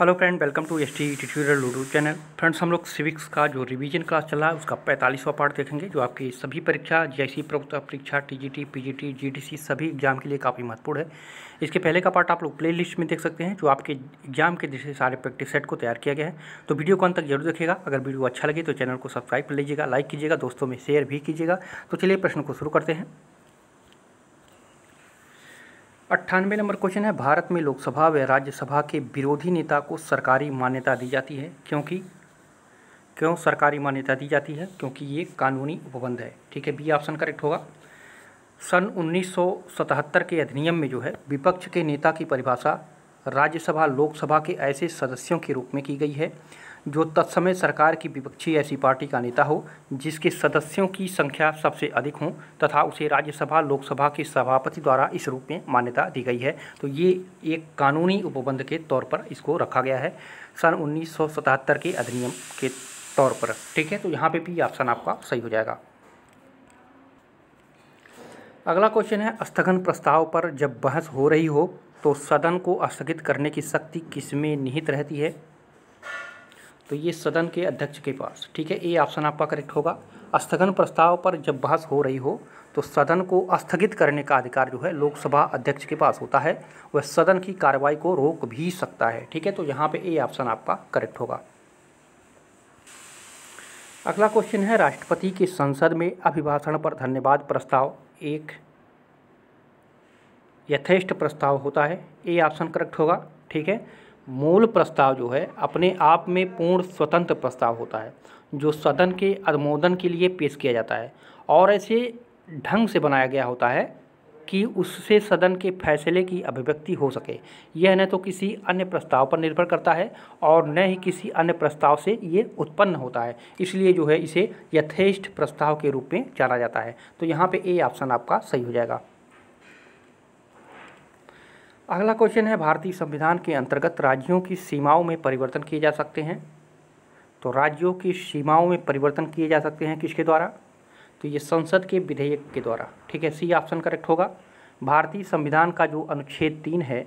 hello friend welcome to S T tutorial ludo channel friends हम लोग civics का जो रिवीजन क्लास चला है उसका पैंतालीसवा पार्ट देखेंगे जो आपकी सभी परीक्षा जैसी प्रवक्ता परीक्षा टीजीटी पीजीटी जीडीसी सभी एग्जाम के लिए काफ़ी महत्वपूर्ण है इसके पहले का पार्ट आप लोग प्ले लिस्ट में देख सकते हैं जो आपके एग्जाम के जैसे सारे प्रैक्टिस सेट को तैयार किया गया है तो वीडियो को अंत तक जरूर देखेगा अगर वीडियो अच्छा लगे तो चैनल को सब्सक्राइब कर लीजिएगा लाइक कीजिएगा दोस्तों में शेयर भी कीजिएगा तो चलिए प्रश्न को शुरू करते हैं अट्ठानवे नंबर क्वेश्चन है भारत में लोकसभा व राज्यसभा के विरोधी नेता को सरकारी मान्यता दी जाती है क्योंकि क्यों सरकारी मान्यता दी जाती है क्योंकि ये कानूनी उपबंध है ठीक है बी ऑप्शन करेक्ट होगा सन 1977 के अधिनियम में जो है विपक्ष के नेता की परिभाषा राज्यसभा लोकसभा के ऐसे सदस्यों के रूप में की गई है जो तत्समय सरकार की विपक्षी ऐसी पार्टी का नेता हो जिसके सदस्यों की संख्या सबसे अधिक हो तथा उसे राज्यसभा लोकसभा के सभापति द्वारा इस रूप में मान्यता दी गई है तो ये एक कानूनी उपबंध के तौर पर इसको रखा गया है सन उन्नीस के अधिनियम के तौर पर ठीक है तो यहाँ पे भी ऑप्शन आपका सही हो जाएगा अगला क्वेश्चन है स्थगन प्रस्ताव पर जब बहस हो रही हो तो सदन को स्थगित करने की शक्ति किसमें निहित रहती है तो ये सदन के अध्यक्ष के पास ठीक है ए ऑप्शन आपका करेक्ट होगा स्थगन प्रस्ताव पर जब बहस हो रही हो तो सदन को स्थगित करने का अधिकार जो है लोकसभा अध्यक्ष के पास होता है वह सदन की कार्रवाई को रोक भी सकता है ठीक है तो यहाँ पे ये ऑप्शन आपका करेक्ट होगा अगला क्वेश्चन है राष्ट्रपति के संसद में अभिभाषण पर धन्यवाद प्रस्ताव एक यथेष्ट प्रस्ताव होता है ए ऑप्शन करेक्ट होगा ठीक है मूल प्रस्ताव जो है अपने आप में पूर्ण स्वतंत्र प्रस्ताव होता है जो सदन के अनुमोदन के लिए पेश किया जाता है और ऐसे ढंग से बनाया गया होता है कि उससे सदन के फैसले की अभिव्यक्ति हो सके यह न तो किसी अन्य प्रस्ताव पर निर्भर करता है और न ही किसी अन्य प्रस्ताव से ये उत्पन्न होता है इसलिए जो है इसे यथेष्ट प्रस्ताव के रूप में जाना जाता है तो यहाँ पे ए ऑप्शन आपका सही हो जाएगा अगला क्वेश्चन है भारतीय संविधान के अंतर्गत राज्यों की सीमाओं में परिवर्तन किए जा सकते हैं तो राज्यों की सीमाओं में परिवर्तन किए जा सकते हैं किसके द्वारा तो ये संसद के विधेयक के द्वारा ठीक है सी ऑप्शन करेक्ट होगा भारतीय संविधान का जो अनुच्छेद तीन है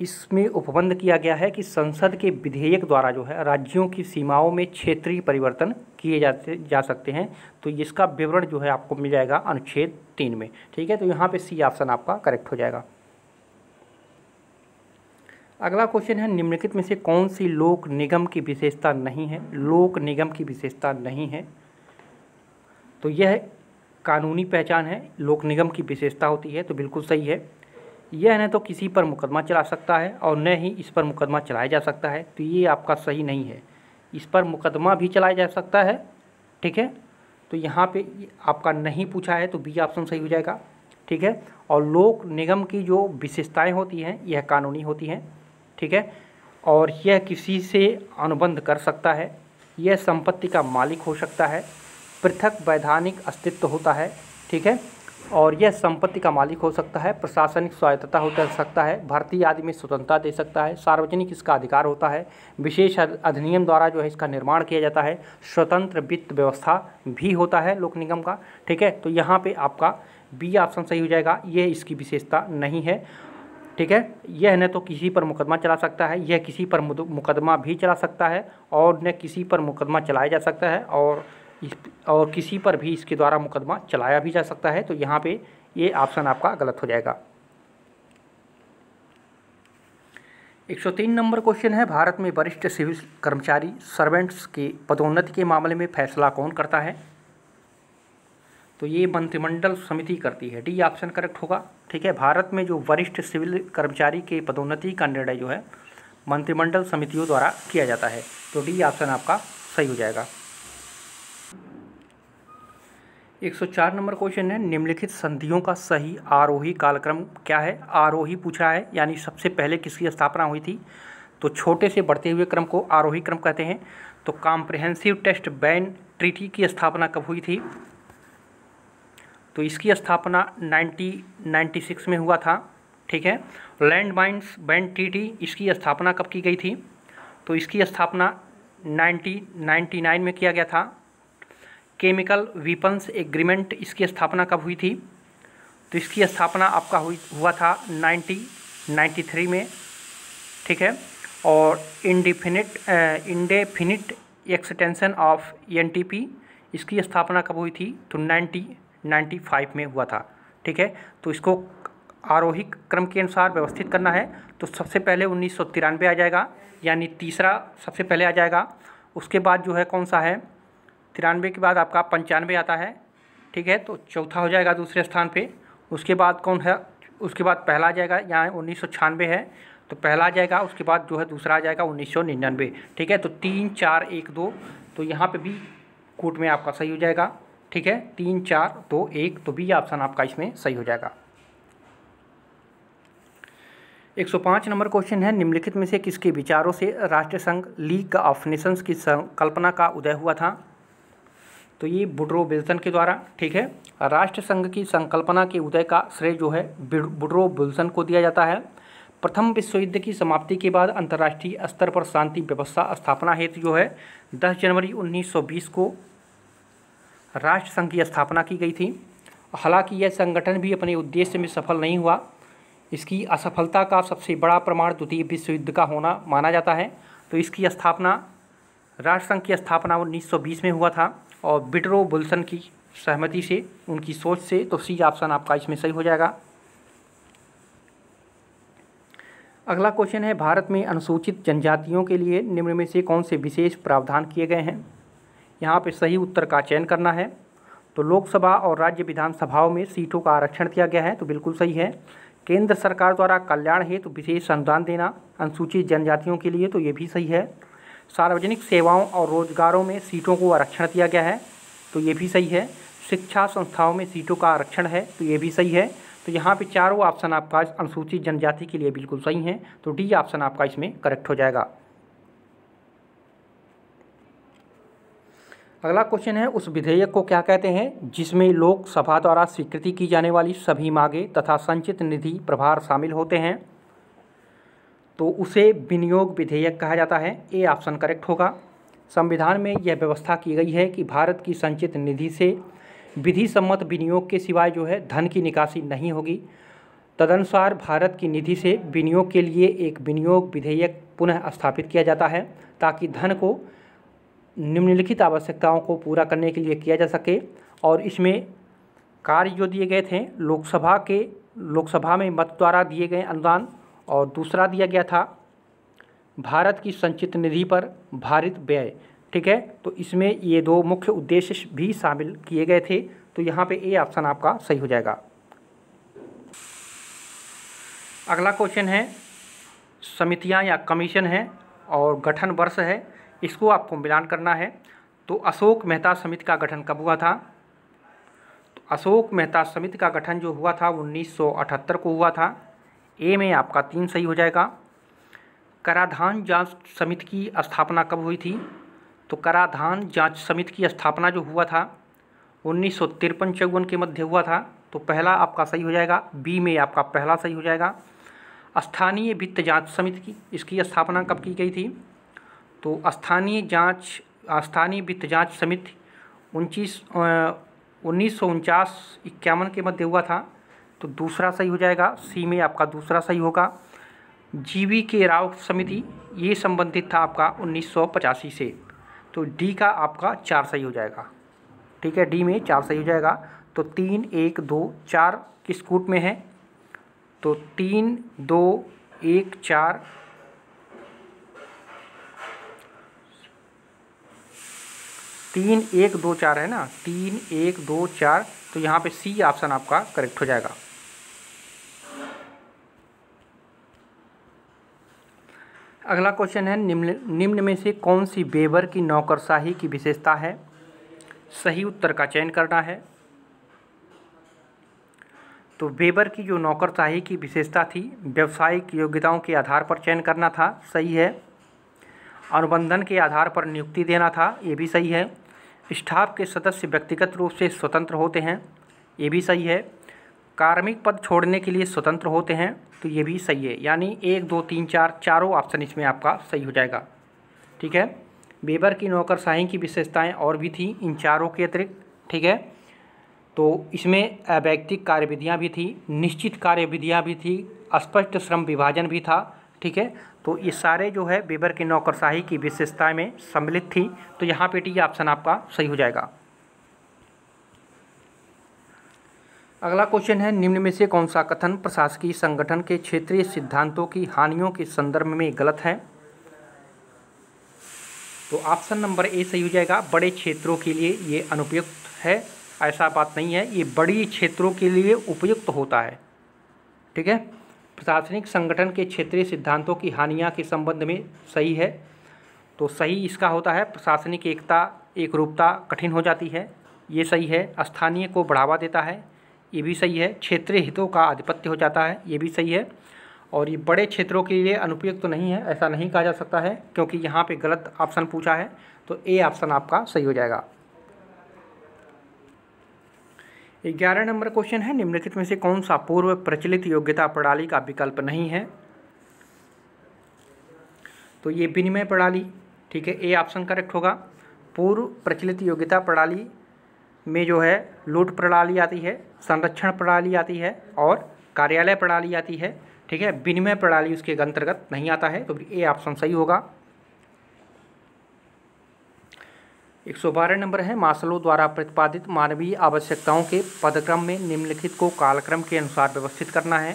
इसमें उपबंध किया गया है कि संसद के विधेयक द्वारा जो है राज्यों की सीमाओं में क्षेत्रीय परिवर्तन किए जाते जा सकते हैं तो इसका विवरण जो है आपको मिल जाएगा अनुच्छेद तीन में ठीक है तो यहाँ पे सी ऑप्शन आपका करेक्ट हो जाएगा अगला क्वेश्चन है निम्नलिखित में से कौन सी लोक निगम की विशेषता नहीं है लोक निगम की विशेषता नहीं है तो यह कानूनी पहचान है लोक निगम की विशेषता होती है तो बिल्कुल सही है यह न तो किसी पर मुकदमा चला सकता है और न ही इस पर मुकदमा चलाया जा सकता है तो ये आपका सही नहीं है इस पर मुकदमा भी चलाया जा सकता है ठीक है तो यहाँ पे आपका नहीं पूछा है तो बी ऑप्शन सही हो जाएगा ठीक है और लोक निगम की जो विशेषताएं होती हैं यह कानूनी होती हैं ठीक है और यह किसी से अनुबंध कर सकता है यह संपत्ति का मालिक हो सकता है पृथक वैधानिक अस्तित्व होता है ठीक है और यह संपत्ति का मालिक हो सकता है प्रशासनिक स्वायत्तता हो सकता है भर्ती आदि में स्वतंत्रता दे सकता है सार्वजनिक इसका अधिकार होता है विशेष अधिनियम द्वारा जो है इसका निर्माण किया जाता है स्वतंत्र वित्त व्यवस्था भी होता है लोक निगम का ठीक है तो यहाँ पे आपका बी ऑप्शन सही हो जाएगा ये इसकी विशेषता नहीं है ठीक है यह न तो किसी पर मुकदमा चला सकता है यह किसी पर मुकदमा भी चला सकता है और न किसी पर मुकदमा चलाया जा सकता है और इस और किसी पर भी इसके द्वारा मुकदमा चलाया भी जा सकता है तो यहाँ पे ये ऑप्शन आपका गलत हो जाएगा 103 नंबर क्वेश्चन है भारत में वरिष्ठ सिविल कर्मचारी सर्वेंट्स के पदोन्नति के मामले में फैसला कौन करता है तो ये मंत्रिमंडल समिति करती है डी ऑप्शन करेक्ट होगा ठीक है भारत में जो वरिष्ठ सिविल कर्मचारी के पदोन्नति का निर्णय जो है मंत्रिमंडल समितियों द्वारा किया जाता है तो डी ऑप्शन आपका सही हो जाएगा 104 नंबर क्वेश्चन है निम्नलिखित संधियों का सही आरोही कालक्रम क्या है आरोही पूछा है यानी सबसे पहले किसकी स्थापना हुई थी तो छोटे से बढ़ते हुए क्रम को आरोही क्रम कहते हैं तो कॉम्प्रिहेंसिव टेस्ट बैन ट्रीटी की स्थापना कब हुई थी तो इसकी स्थापना 1996 में हुआ था ठीक है लैंड माइन्स बैंड टीटी इसकी स्थापना कब की गई थी तो इसकी स्थापना 1999 में किया गया था केमिकल वीपन्स एग्रीमेंट इसकी स्थापना कब हुई थी तो इसकी स्थापना आपका हुई हुआ था 1993 में ठीक है और indefinite indefinite extension of NTP इसकी स्थापना कब हुई थी तो 1995 में हुआ था ठीक है तो इसको आरोही क्रम के अनुसार व्यवस्थित करना है तो सबसे पहले उन्नीस आ जाएगा यानी तीसरा सबसे पहले आ जाएगा उसके बाद जो है कौन सा है तिरानवे के बाद आपका पंचानवे आता है ठीक है तो चौथा हो जाएगा दूसरे स्थान पे उसके बाद कौन है उसके बाद पहला आ जाएगा यहाँ उन्नीस सौ है तो पहला आ जाएगा उसके बाद जो है दूसरा आ जाएगा उन्नीस ठीक है तो तीन चार एक दो तो यहाँ पे भी कोट में आपका सही हो जाएगा ठीक है तीन चार दो एक तो भी ऑप्शन आपका इसमें सही हो जाएगा 105 नंबर क्वेश्चन है निम्नलिखित में से किसके विचारों से राष्ट्र संघ लीग ऑफ नेशंस की संकल्पना का उदय हुआ था तो ये बुड्रो विल्सन के द्वारा ठीक है राष्ट्र संघ की संकल्पना के उदय का श्रेय जो है बुड्रो बुल्सन को दिया जाता है प्रथम विश्व युद्ध की समाप्ति के बाद अंतर्राष्ट्रीय स्तर पर शांति व्यवस्था स्थापना हेतु जो है 10 जनवरी 1920 को राष्ट्र संघ की स्थापना की गई थी हालांकि यह संगठन भी अपने उद्देश्य में सफल नहीं हुआ इसकी असफलता का सबसे बड़ा प्रमाण द्वितीय विश्व युद्ध का होना माना जाता है तो इसकी स्थापना राष्ट्र संघ की स्थापना उन्नीस में हुआ था और बिटरो बुल्सन की सहमति से उनकी सोच से तो सी ऑप्शन आपका इसमें सही हो जाएगा अगला क्वेश्चन है भारत में अनुसूचित जनजातियों के लिए निम्न में से कौन से विशेष प्रावधान किए गए हैं यहाँ पे सही उत्तर का चयन करना है तो लोकसभा और राज्य विधानसभाओं में सीटों का आरक्षण किया गया है तो बिल्कुल सही है केंद्र सरकार द्वारा कल्याण हेतु तो विशेष अनुदान देना अनुसूचित जनजातियों के लिए तो ये भी सही है सार्वजनिक सेवाओं और रोजगारों में सीटों को आरक्षण दिया गया है तो ये भी सही है शिक्षा संस्थाओं में सीटों का आरक्षण है तो ये भी सही है तो यहाँ पे चारों ऑप्शन आपका अनुसूचित जनजाति के लिए बिल्कुल सही हैं तो डी ऑप्शन आपका इसमें करेक्ट हो जाएगा अगला क्वेश्चन है उस विधेयक को क्या कहते हैं जिसमें लोकसभा द्वारा स्वीकृति की जाने वाली सभी मांगे तथा संचित निधि प्रभार शामिल होते हैं तो उसे विनियोग विधेयक कहा जाता है ए ऑप्शन करेक्ट होगा संविधान में यह व्यवस्था की गई है कि भारत की संचित निधि से विधि सम्मत विनियोग के सिवाय जो है धन की निकासी नहीं होगी तदनुसार भारत की निधि से विनियोग के लिए एक विनियोग विधेयक पुनः स्थापित किया जाता है ताकि धन को निम्नलिखित आवश्यकताओं को पूरा करने के लिए किया जा सके और इसमें कार्य जो दिए गए थे लोकसभा के लोकसभा में मत द्वारा दिए गए अनुदान और दूसरा दिया गया था भारत की संचित निधि पर भारित व्यय ठीक है तो इसमें ये दो मुख्य उद्देश्य भी शामिल किए गए थे तो यहाँ पे ए ऑप्शन आपका सही हो जाएगा अगला क्वेश्चन है समितियाँ या कमीशन है और गठन वर्ष है इसको आपको मिलान करना है तो अशोक मेहता समिति का गठन कब हुआ था तो अशोक मेहता समिति का गठन जो हुआ था 1978 को हुआ था ए में आपका तीन सही हो जाएगा कराधान जांच समिति की स्थापना कब हुई थी तो कराधान जांच समिति की स्थापना जो हुआ था उन्नीस सौ तिरपन चौवन के मध्य हुआ था तो पहला आपका सही हो जाएगा बी में आपका पहला सही हो जाएगा स्थानीय वित्त जांच समिति की इसकी स्थापना कब की गई थी तो स्थानीय जांच स्थानीय वित्त जांच समिति उनतीस उन्नीस सौ उनचास इक्यावन के मध्य हुआ था तो दूसरा सही हो जाएगा सी में आपका दूसरा सही होगा जीवी के राव समिति ये संबंधित था आपका उन्नीस से तो डी का आपका चार सही हो जाएगा ठीक है डी में चार सही हो जाएगा तो तीन एक दो चार किस कूट में है तो तीन दो एक चार तीन एक दो चार है ना तीन एक दो चार तो यहाँ पे सी ऑप्शन आपका करेक्ट हो जाएगा अगला क्वेश्चन है निम्न निम्न में से कौन सी बेबर की नौकरशाही की विशेषता है सही उत्तर का चयन करना है तो बेबर की जो नौकरशाही की विशेषता थी व्यवसायिक योग्यताओं के आधार पर चयन करना था सही है अनुबंधन के आधार पर नियुक्ति देना था ये भी सही है स्टाफ के सदस्य व्यक्तिगत रूप से स्वतंत्र होते हैं ये भी सही है कार्मिक पद छोड़ने के लिए स्वतंत्र होते हैं तो ये भी सही है यानी एक दो तीन चार चारों ऑप्शन इसमें आपका सही हो जाएगा ठीक है बेबर की नौकरशाही की विशेषताएं और भी थी इन चारों के अतिरिक्त ठीक है तो इसमें अवैक्तिक कार्यविधियाँ भी थी निश्चित कार्यविधियाँ भी थी स्पष्ट श्रम विभाजन भी था ठीक है तो ये सारे जो है बेबर के नौकरशाही की विशेषताएं में सम्मिलित थी तो यहाँ पे टी ऑप्शन आपका सही हो जाएगा अगला क्वेश्चन है निम्न में से कौन सा कथन प्रशासकीय संगठन के क्षेत्रीय सिद्धांतों की हानियों के संदर्भ में गलत है तो ऑप्शन नंबर ए सही हो जाएगा बड़े क्षेत्रों के लिए ये अनुपयुक्त है ऐसा बात नहीं है ये बड़ी क्षेत्रों के लिए उपयुक्त होता है ठीक है प्रशासनिक संगठन के क्षेत्रीय सिद्धांतों की हानियाँ के संबंध में सही है तो सही इसका होता है प्रशासनिक एकता एक रूपता कठिन हो जाती है ये सही है स्थानीय को बढ़ावा देता है ये भी सही है क्षेत्रीय हितों का आधिपत्य हो जाता है ये भी सही है और ये बड़े क्षेत्रों के लिए अनुपयुक्त तो नहीं है ऐसा नहीं कहा जा सकता है क्योंकि यहाँ पे गलत ऑप्शन पूछा है तो ए ऑप्शन आपका सही हो जाएगा ग्यारह नंबर क्वेश्चन है निम्नलिखित में से कौन सा पूर्व प्रचलित योग्यता प्रणाली का विकल्प नहीं है तो ये विनिमय प्रणाली ठीक है ए ऑप्शन करेक्ट होगा पूर्व प्रचलित योग्यता प्रणाली में जो है लूट प्रणाली आती है संरक्षण प्रणाली आती है और कार्यालय प्रणाली आती है ठीक है विनिमय प्रणाली उसके अंतर्गत नहीं आता है तो ए ऑप्शन सही होगा एक सौ बारह नंबर है मासलो द्वारा प्रतिपादित मानवीय आवश्यकताओं के पदक्रम में निम्नलिखित को कालक्रम के अनुसार व्यवस्थित करना है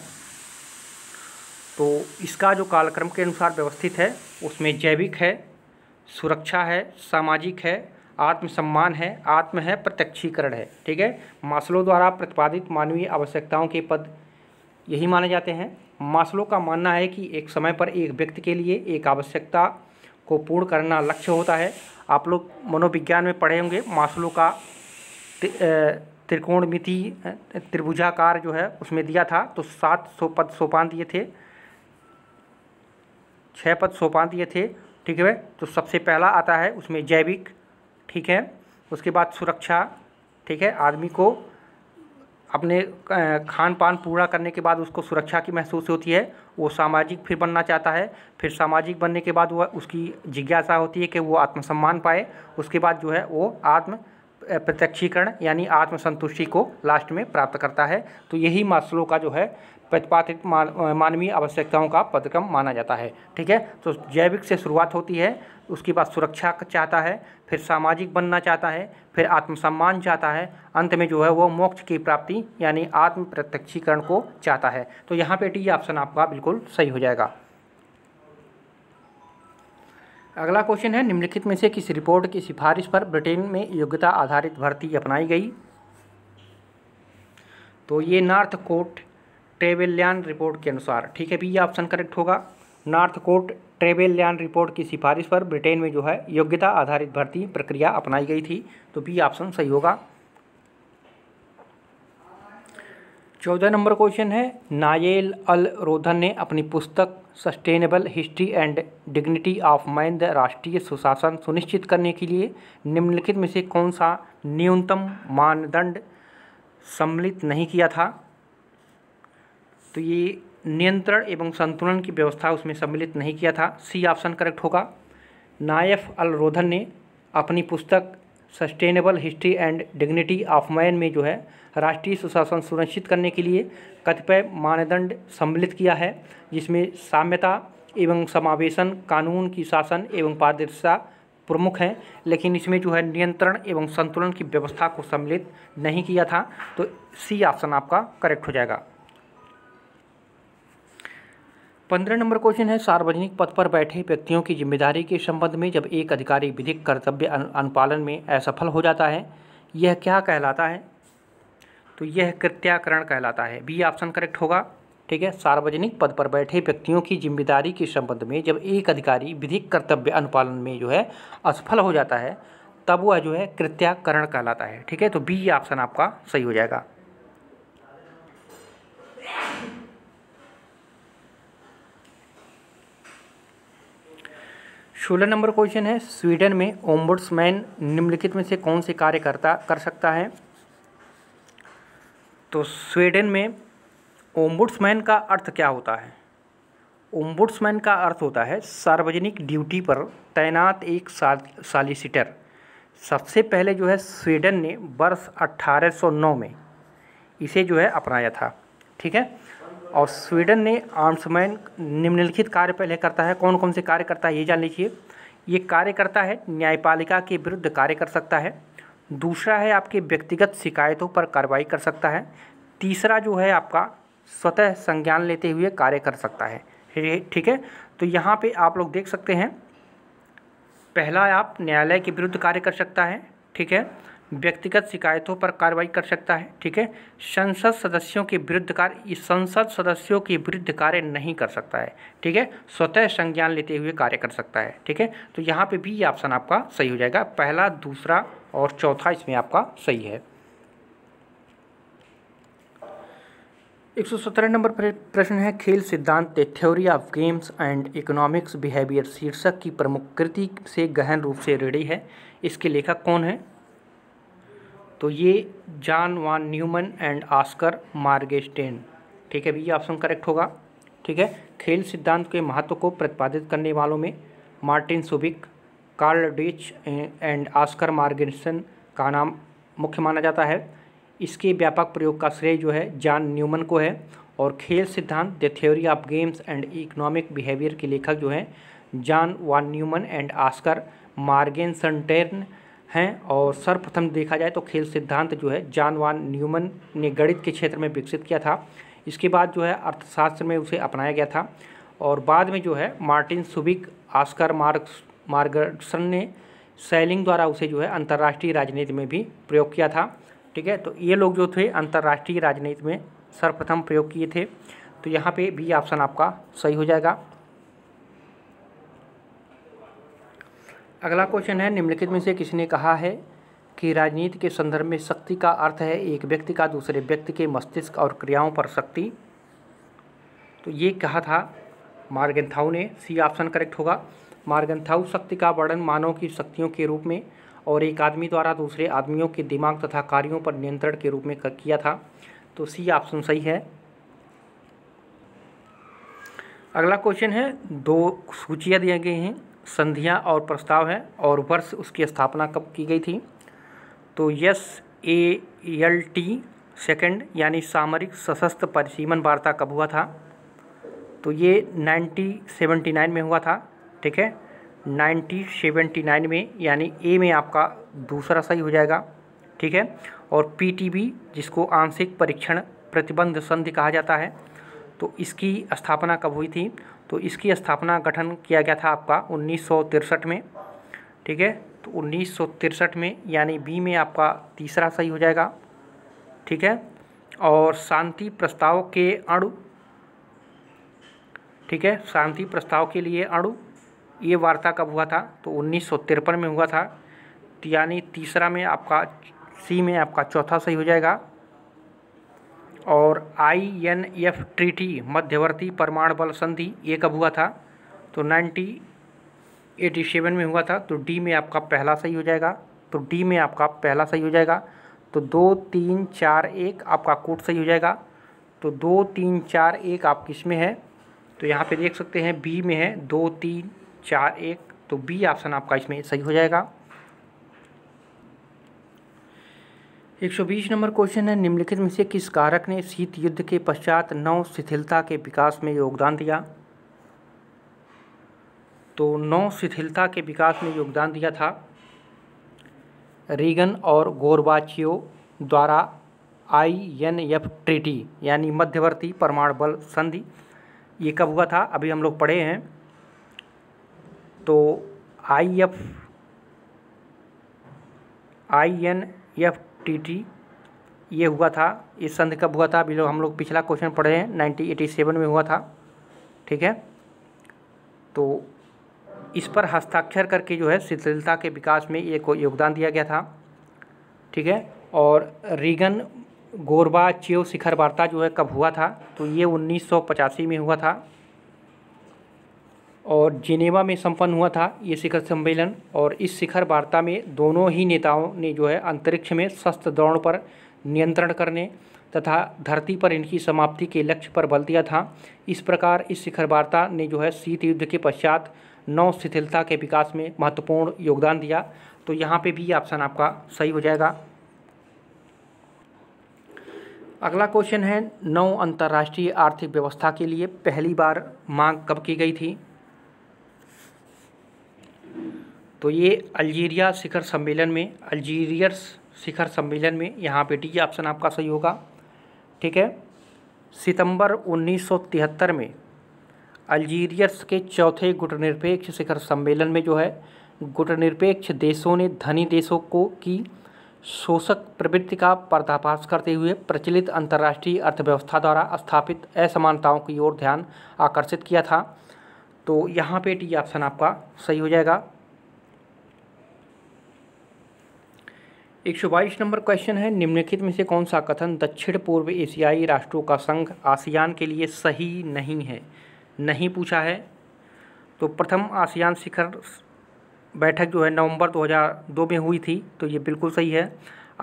तो इसका जो कालक्रम के अनुसार व्यवस्थित है उसमें जैविक है सुरक्षा है सामाजिक है आत्मसम्मान है आत्म है प्रत्यक्षीकरण है ठीक है मासलो द्वारा प्रतिपादित मानवीय आवश्यकताओं के पद यही माने जाते हैं मासलो का मानना है कि एक समय पर एक व्यक्ति के लिए एक आवश्यकता को पूर्ण करना लक्ष्य होता है आप लोग मनोविज्ञान में पढ़े होंगे मासलो का त्रिकोणमिति त्रिभुजाकार जो है उसमें दिया था तो सात सौ पद सोपान दिए थे छः पद सोपान दिए थे ठीक है तो सबसे पहला आता है उसमें जैविक ठीक है उसके बाद सुरक्षा ठीक है आदमी को अपने खान पान पूरा करने के बाद उसको सुरक्षा की महसूस होती है वो सामाजिक फिर बनना चाहता है फिर सामाजिक बनने के बाद वह उसकी जिज्ञासा होती है कि वो आत्मसम्मान पाए उसके बाद जो है वो आत्म प्रत्यक्षीकरण यानी आत्मसंतुष्टि को लास्ट में प्राप्त करता है तो यही मास्लो का जो है प्रतिपादित मानवीय आवश्यकताओं का पदक्रम माना जाता है ठीक है तो जैविक से शुरुआत होती है उसके बाद सुरक्षा चाहता है फिर सामाजिक बनना चाहता है फिर आत्मसम्मान चाहता है अंत में जो है वो मोक्ष की प्राप्ति यानी आत्म प्रत्यक्षीकरण को चाहता है तो यहाँ पे टी ऑप्शन आपका बिल्कुल सही हो जाएगा अगला क्वेश्चन है निम्नलिखित में से किस रिपोर्ट की सिफारिश पर ब्रिटेन में योग्यता आधारित भर्ती अपनाई गई तो ये नॉर्थ कोट ट्रेवल्यान रिपोर्ट के अनुसार ठीक है भी ये ऑप्शन करेक्ट होगा नॉर्थ कोट लैंड रिपोर्ट की सिफारिश पर ब्रिटेन में जो है योग्यता आधारित भर्ती प्रक्रिया अपनाई गई थी तो बी ऑप्शन सही होगा चौदह नंबर क्वेश्चन है नायेल अल रोधन ने अपनी पुस्तक sustainable history and dignity of man the राष्ट्रीय सुशासन सुनिश्चित करने के लिए निम्नलिखित में से कौन सा न्यूनतम मानदंड सम्मिलित नहीं किया था तो ये नियंत्रण एवं संतुलन की व्यवस्था उसमें सम्मिलित नहीं किया था सी ऑप्शन करेक्ट होगा नायफ अल रोधन ने अपनी पुस्तक sustainable history and dignity of man में जो है राष्ट्रीय सुशासन सुनिश्चित करने के लिए कतिपय मानदंड सम्मिलित किया है जिसमें साम्यता एवं समावेशन कानून की शासन एवं पारदर्शिता प्रमुख हैं लेकिन इसमें जो है नियंत्रण एवं संतुलन की व्यवस्था को सम्मिलित नहीं किया था तो सी ऑप्शन आपका करेक्ट हो जाएगा पंद्रह नंबर क्वेश्चन है सार्वजनिक पद पर बैठे व्यक्तियों की जिम्मेदारी के संबंध में जब एक अधिकारी विधिक कर्तव्य अनुपालन में असफल हो जाता है यह क्या कहलाता है तो यह कृत्याकरण कहलाता है बी ऑप्शन करेक्ट होगा ठीक है सार्वजनिक पद पर बैठे व्यक्तियों की जिम्मेदारी के संबंध में जब एक अधिकारी विधिक कर्तव्य अनुपालन में जो है असफल हो जाता है तब वह जो है कृत्याकरण कहलाता है ठीक है तो बी ऑप्शन आपका सही हो जाएगा सोलह नंबर क्वेश्चन है स्वीडन में ओम्बुड्समैन निम्नलिखित में से कौन से कार्य करता कर सकता है तो स्वीडन में ओम्बुड्समैन का अर्थ क्या होता है ओम्बुड्समैन का अर्थ होता है सार्वजनिक ड्यूटी पर तैनात एक सालिसिटर सबसे पहले जो है स्वीडन ने वर्ष 1809 में इसे जो है अपनाया था ठीक है और स्वीडन ने आर्म्समैन निम्नलिखित कार्य पहले करता है कौन कौन से कार्य करता है ये जान लीजिए ये कार्य करता है न्यायपालिका के विरुद्ध कार्य कर सकता है दूसरा है आपके व्यक्तिगत शिकायतों पर कार्रवाई कर सकता है तीसरा जो है आपका स्वतः संज्ञान लेते हुए कार्य कर सकता है ठीक है तो यहाँ पे आप लोग देख सकते हैं पहला आप न्यायालय के विरुद्ध कार्य कर सकता है ठीक है व्यक्तिगत शिकायतों पर कार्रवाई कर सकता है ठीक है संसद सदस्यों के विरुद्ध कार्य संसद सदस्यों के विरुद्ध कार्य नहीं कर सकता है ठीक है स्वतः संज्ञान लेते हुए कार्य कर सकता है ठीक है तो यहाँ पे भी ये ऑप्शन आपका सही हो जाएगा पहला दूसरा और चौथा इसमें आपका सही है एक सौ सत्रह नंबर प्रश्न है खेल सिद्धांत theory of games and economics behaviour शीर्षक की प्रमुख कृति से गहन रूप से रेडी है इसके लेखक कौन है तो ये John von Neumann and Oskar Morgenstern ठीक है भैया ऑप्शन करेक्ट होगा ठीक है खेल सिद्धांत के महत्व को प्रतिपादित करने वालों में Martin Shubik Karl Deutsch and Oskar Morgenstern का नाम मुख्य माना जाता है इसके व्यापक प्रयोग का श्रेय जो है जॉन न्यूमन को है और खेल सिद्धांत the theory of games and economic behaviour के लेखक जो हैं John von Neumann and Oskar Morgenstern हैं और सर्वप्रथम देखा जाए तो खेल सिद्धांत जो है जानवान न्यूमन ने गणित के क्षेत्र में विकसित किया था इसके बाद जो है अर्थशास्त्र में उसे अपनाया गया था और बाद में जो है मार्टिन सुबिक आस्कर मार्क्स मार्गसन ने सैलिंग द्वारा उसे जो है अंतर्राष्ट्रीय राजनीति में भी प्रयोग किया था ठीक है तो ये लोग जो थे अंतर्राष्ट्रीय राजनीति में सर्वप्रथम प्रयोग किए थे तो यहाँ पे भी ऑप्शन आपका सही हो जाएगा अगला क्वेश्चन है निम्नलिखित में से किसने कहा है कि राजनीति के संदर्भ में शक्ति का अर्थ है एक व्यक्ति का दूसरे व्यक्ति के मस्तिष्क और क्रियाओं पर शक्ति तो ये कहा था मार्गनथाऊ ने सी ऑप्शन करेक्ट होगा मार्गनथाऊ शक्ति का वर्णन मानव की शक्तियों के रूप में और एक आदमी द्वारा दूसरे आदमियों के दिमाग तथा कार्यों पर नियंत्रण के रूप में किया था तो सी ऑप्शन सही है अगला क्वेश्चन है दो सूचियाँ दिए गए हैं संधियाँ और प्रस्ताव है और वर्ष उसकी स्थापना कब की गई थी तो S A L T second यानी सामरिक सशस्त्र परिसीमन वार्ता कब हुआ था तो ये 1979 में हुआ था ठीक है 1979 में यानी ए में आपका दूसरा सही हो जाएगा ठीक है और पीटीबी जिसको आंशिक परीक्षण प्रतिबंध संधि कहा जाता है तो इसकी स्थापना कब हुई थी तो इसकी स्थापना गठन किया गया था आपका उन्नीस में ठीक है तो उन्नीस में यानी बी में आपका तीसरा सही हो जाएगा ठीक है और शांति प्रस्ताव के अणु ठीक है शांति प्रस्ताव के लिए अणु ये वार्ता कब हुआ था तो उन्नीस में हुआ था यानी तीसरा में आपका सी में आपका चौथा सही हो जाएगा और आई एन एफ ट्रीटी मध्यवर्ती परमाणु बल संधि ये कब हुआ था तो नाइन्टी एटी सेवन में हुआ था तो डी में आपका पहला सही हो जाएगा तो डी में आपका पहला सही हो जाएगा तो दो तीन चार एक आपका कोट सही हो जाएगा तो दो तीन चार एक आप किस में है तो यहाँ पे देख सकते हैं बी में है दो तीन चार एक तो बी ऑप्शन आपका इसमें सही हो जाएगा 120 नंबर क्वेश्चन है निम्नलिखित में से किस कारक ने शीत युद्ध के पश्चात नौ शिथिलता के विकास में योगदान दिया तो नौ शिथिलता के विकास में योगदान दिया था रीगन और गोरबाचियो द्वारा आई एन एफ ट्रीटी यानी मध्यवर्ती परमाणु बल संधि ये कब हुआ था अभी हम लोग पढ़े हैं तो I F I N F T T ये हुआ था ये संध कब हुआ था अभी लोग हम लोग पिछला क्वेश्चन पढ़े हैं नाइनटीन एटी सेवन में हुआ था ठीक है तो इस पर हस्ताक्षर करके जो है शिथिलता के विकास में एक योगदान दिया गया था ठीक है और रीगन गोरबा चियो शिखर वार्ता जो है कब हुआ था तो ये उन्नीस में हुआ था और जिनेवा में संपन्न हुआ था ये शिखर सम्मेलन और इस शिखर वार्ता में दोनों ही नेताओं ने जो है अंतरिक्ष में सस्त दौड़ पर नियंत्रण करने तथा धरती पर इनकी समाप्ति के लक्ष्य पर बल दिया था इस प्रकार इस शिखर वार्ता ने जो है शीत युद्ध के पश्चात नौ शिथिलता के विकास में महत्वपूर्ण योगदान दिया तो यहाँ पे भी ऑप्शन आपका सही हो जाएगा अगला क्वेश्चन है नौ अंतर्राष्ट्रीय आर्थिक व्यवस्था के लिए पहली बार मांग कब की गई थी तो ये अल्जीरिया शिखर सम्मेलन में अल्जीरियस शिखर सम्मेलन में यहाँ पे डी ऑप्शन आपका सही होगा ठीक है सितंबर 1973 में अल्जीरियर्स के चौथे गुटनिरपेक्ष शिखर सम्मेलन में जो है गुटनिरपेक्ष देशों ने धनी देशों को की शोषक प्रवृत्ति का पर्दाफाश करते हुए प्रचलित अंतर्राष्ट्रीय अर्थव्यवस्था द्वारा स्थापित असमानताओं की ओर ध्यान आकर्षित किया था तो यहाँ पे टी ऑप्शन आपका सही हो जाएगा एक सौ बाईस नंबर क्वेश्चन है निम्नलिखित में से कौन सा कथन दक्षिण पूर्व एशियाई राष्ट्रों का संघ आसियान के लिए सही नहीं है नहीं पूछा है तो प्रथम आसियान शिखर बैठक जो है नवंबर 2002 में हुई थी तो ये बिल्कुल सही है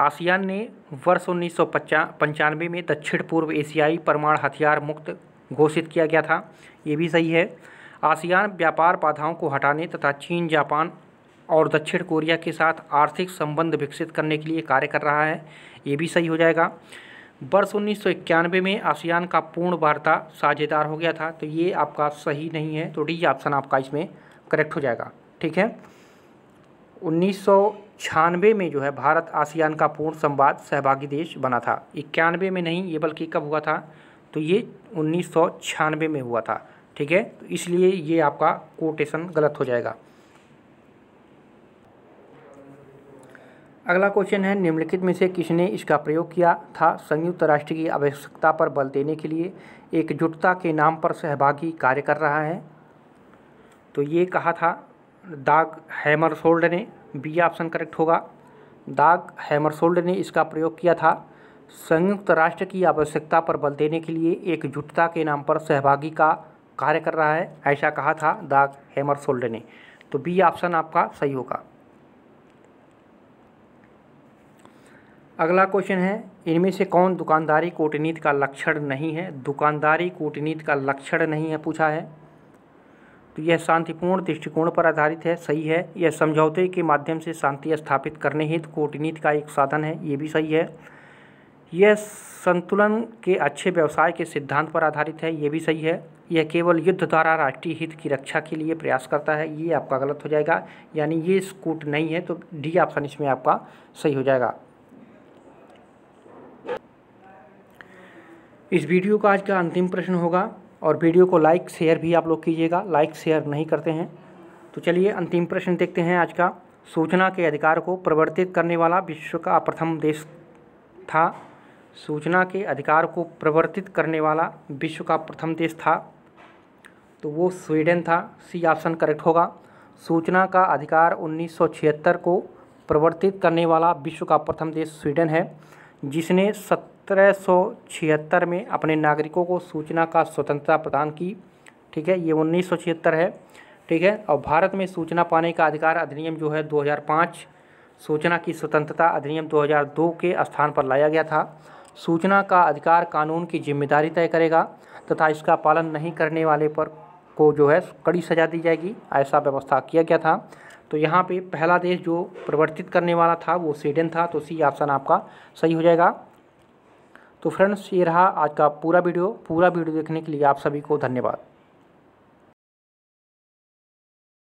आसियान ने वर्ष उन्नीस में दक्षिण पूर्व एशियाई परमाणु हथियार मुक्त घोषित किया गया था ये भी सही है आसियान व्यापार बाधाओं को हटाने तथा चीन जापान और दक्षिण कोरिया के साथ आर्थिक संबंध विकसित करने के लिए कार्य कर रहा है ये भी सही हो जाएगा वर्ष उन्नीस में आसियान का पूर्ण वार्ता साझेदार हो गया था तो ये आपका सही नहीं है तो डी ऑप्शन आपका इसमें करेक्ट हो जाएगा ठीक है उन्नीस छियानवे में जो है भारत आसियान का पूर्ण संवाद सहभागी देश बना था इक्यानवे में नहीं ये बल्कि कब हुआ था तो ये उन्नीस में हुआ था ठीक है तो इसलिए ये आपका कोटेशन गलत हो जाएगा अगला क्वेश्चन है निम्नलिखित में से किसने इसका प्रयोग किया था संयुक्त राष्ट्र की आवश्यकता पर बल देने के लिए एकजुटता के नाम पर सहभागी कार्य कर रहा है तो ये कहा था दाग हैमरसोल्ड ने बी ऑप्शन करेक्ट होगा दाग हैमरसोल्ड ने इसका प्रयोग किया था संयुक्त राष्ट्र की आवश्यकता पर बल देने के लिए एकजुटता के नाम पर सहभागी का कार्य कर रहा है ऐसा कहा था दाग हेमर सोल्ड ने तो बी ऑप्शन आपका सही होगा अगला क्वेश्चन है इनमें से कौन दुकानदारी कूटनीति का लक्षण नहीं है दुकानदारी कूटनीति का लक्षण नहीं है पूछा है तो यह शांतिपूर्ण दृष्टिकोण पर आधारित है सही है यह समझौते के माध्यम से शांति स्थापित करने हित कूटनीति का एक साधन है ये भी सही है यह संतुलन के अच्छे व्यवसाय के सिद्धांत पर आधारित है ये भी सही है यह केवल युद्ध द्वारा राष्ट्रीय हित की रक्षा के लिए प्रयास करता है ये आपका गलत हो जाएगा यानी ये स्कूट नहीं है तो डी ऑप्शन इसमें आपका सही हो जाएगा इस वीडियो का आज का अंतिम प्रश्न होगा और वीडियो को लाइक शेयर भी आप लोग कीजिएगा लाइक शेयर नहीं करते हैं तो चलिए अंतिम प्रश्न देखते हैं आज का सूचना के अधिकार को प्रवर्तित करने वाला विश्व का प्रथम देश था सूचना के अधिकार को प्रवर्तित करने वाला विश्व का प्रथम देश था तो वो स्वीडन था सी ऑप्शन करेक्ट होगा सूचना का अधिकार 1976 को प्रवर्तित करने वाला विश्व का प्रथम देश स्वीडन है जिसने 1776 में अपने नागरिकों को सूचना का स्वतंत्रता प्रदान की ठीक है ये 1976 है ठीक है और भारत में सूचना पाने का अधिकार अधिनियम जो है 2005 सूचना की स्वतंत्रता अधिनियम 2002 के स्थान पर लाया गया था सूचना का अधिकार कानून की जिम्मेदारी तय करेगा तथा इसका पालन नहीं करने वाले पर को जो है कड़ी सजा दी जाएगी ऐसा व्यवस्था किया गया था तो यहाँ पे पहला देश जो परिवर्तित करने वाला था वो स्वीडन था तो सी ऑप्शन आपका सही हो जाएगा तो फ्रेंड्स ये रहा आज का पूरा वीडियो पूरा वीडियो देखने के लिए आप सभी को धन्यवाद